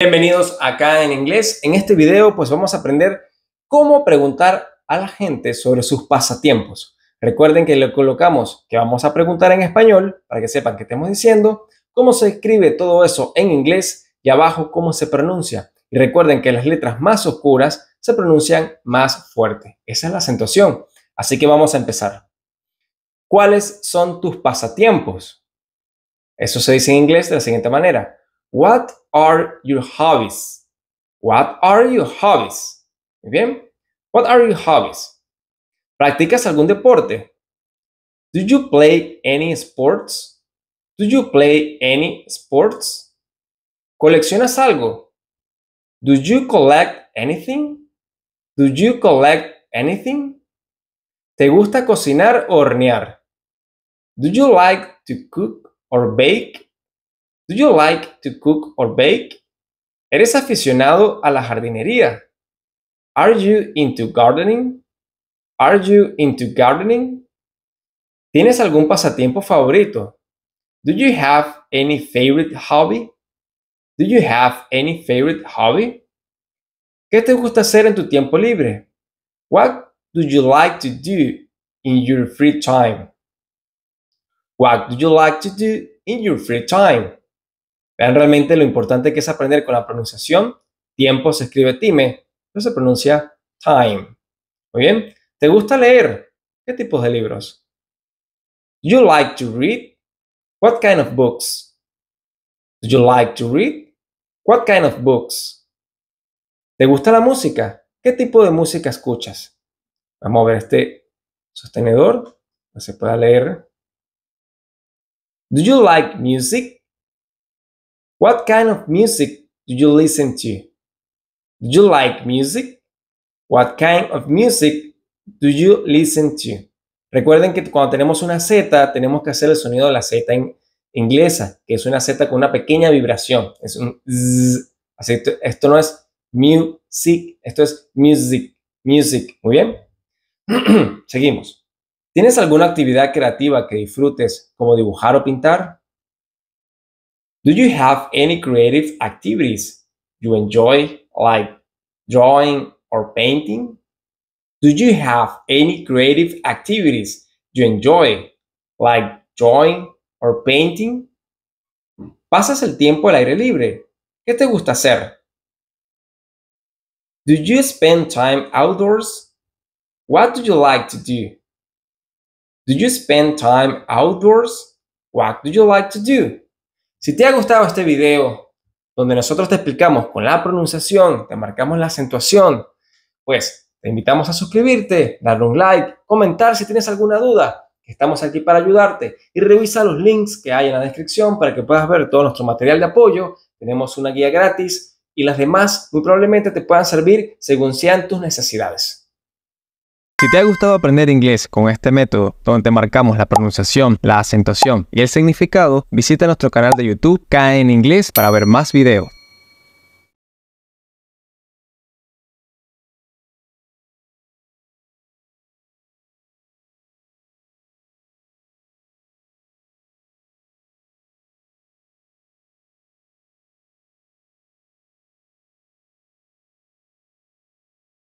Bienvenidos acá en inglés. En este video pues vamos a aprender cómo preguntar a la gente sobre sus pasatiempos. Recuerden que le colocamos que vamos a preguntar en español para que sepan qué estamos diciendo, cómo se escribe todo eso en inglés y abajo cómo se pronuncia. Y recuerden que las letras más oscuras se pronuncian más fuerte. Esa es la acentuación. Así que vamos a empezar. ¿Cuáles son tus pasatiempos? Eso se dice en inglés de la siguiente manera. What are your hobbies? What are your hobbies? bien? What are your hobbies? ¿Practicas algún deporte? Do you play any sports? Do you play any sports? ¿Coleccionas algo? Do you collect anything? Do you collect anything? ¿Te gusta cocinar o hornear? Do you like to cook or bake? Do you like to cook or bake? ¿Eres aficionado a la jardinería? Are you into gardening? Are you into gardening? ¿Tienes algún pasatiempo favorito? Do you have any favorite hobby? Do you have any favorite hobby? ¿Qué te gusta hacer en tu tiempo libre? What do you like to do in your free time? What do you like to do in your free time? Vean realmente lo importante que es aprender con la pronunciación. Tiempo se escribe time, pero se pronuncia time. Muy bien. ¿Te gusta leer? ¿Qué tipos de libros? You like to read? What kind of books? Do you like to read? What kind of books? ¿Te gusta la música? ¿Qué tipo de música escuchas? Vamos a ver este sostenedor, que se pueda leer. Do you like music? What kind of music do you listen to? Do you like music? What kind of music do you listen to? Recuerden que cuando tenemos una Z, tenemos que hacer el sonido de la Z en inglesa, que es una Z con una pequeña vibración. Es un Así esto, esto no es music, esto es music, music. Muy bien. Seguimos. ¿Tienes alguna actividad creativa que disfrutes, como dibujar o pintar? Do you have any creative activities you enjoy, like drawing or painting? Do you have any creative activities you enjoy, like drawing or painting? ¿Pasas el tiempo al aire libre? ¿Qué te gusta hacer? Do you spend time outdoors? What do you like to do? Do you spend time outdoors? What do you like to do? Si te ha gustado este video, donde nosotros te explicamos con la pronunciación, te marcamos la acentuación, pues te invitamos a suscribirte, darle un like, comentar si tienes alguna duda. Estamos aquí para ayudarte y revisa los links que hay en la descripción para que puedas ver todo nuestro material de apoyo. Tenemos una guía gratis y las demás muy probablemente te puedan servir según sean tus necesidades. Si te ha gustado aprender inglés con este método, donde marcamos la pronunciación, la acentuación y el significado, visita nuestro canal de YouTube Ken en Inglés para ver más videos.